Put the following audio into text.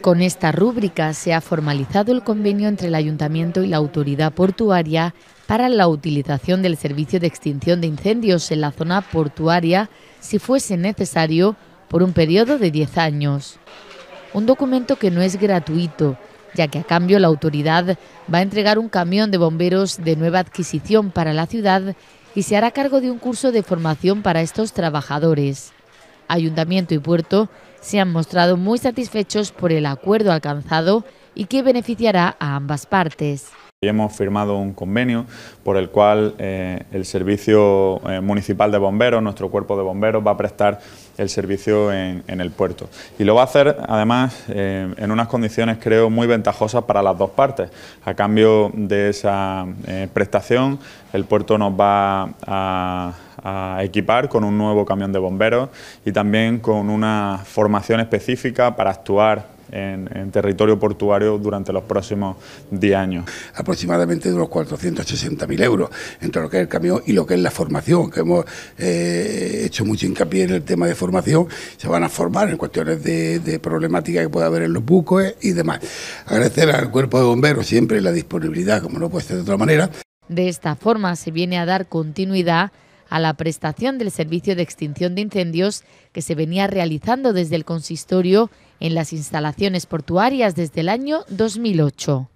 Con esta rúbrica se ha formalizado el convenio entre el Ayuntamiento y la Autoridad Portuaria para la utilización del servicio de extinción de incendios en la zona portuaria si fuese necesario por un periodo de 10 años. Un documento que no es gratuito, ya que a cambio la autoridad va a entregar un camión de bomberos de nueva adquisición para la ciudad y se hará cargo de un curso de formación para estos trabajadores. Ayuntamiento y Puerto se han mostrado muy satisfechos por el acuerdo alcanzado y que beneficiará a ambas partes. Hemos firmado un convenio por el cual eh, el Servicio eh, Municipal de Bomberos, nuestro cuerpo de bomberos, va a prestar el servicio en, el puerto. Y lo va a hacer, además, eh, en unas condiciones, creo, muy ventajosas para las dos partes. A cambio de esa eh, prestación, el puerto nos va a equipar con un nuevo camión de bomberos y también con una formación específica para actuar en, territorio portuario durante los próximos 10 años. Aproximadamente de unos 460.000 euros entre lo que es el camión y lo que es la formación, que hemos eh, hecho mucho hincapié en el tema de formación. Se van a formar en cuestiones de, problemática que pueda haber en los buques y demás. Agradecer al cuerpo de bomberos siempre la disponibilidad, como no puede ser de otra manera. De esta forma se viene a dar continuidad a la prestación del servicio de extinción de incendios que se venía realizando desde el consistorio en las instalaciones portuarias desde el año 2008.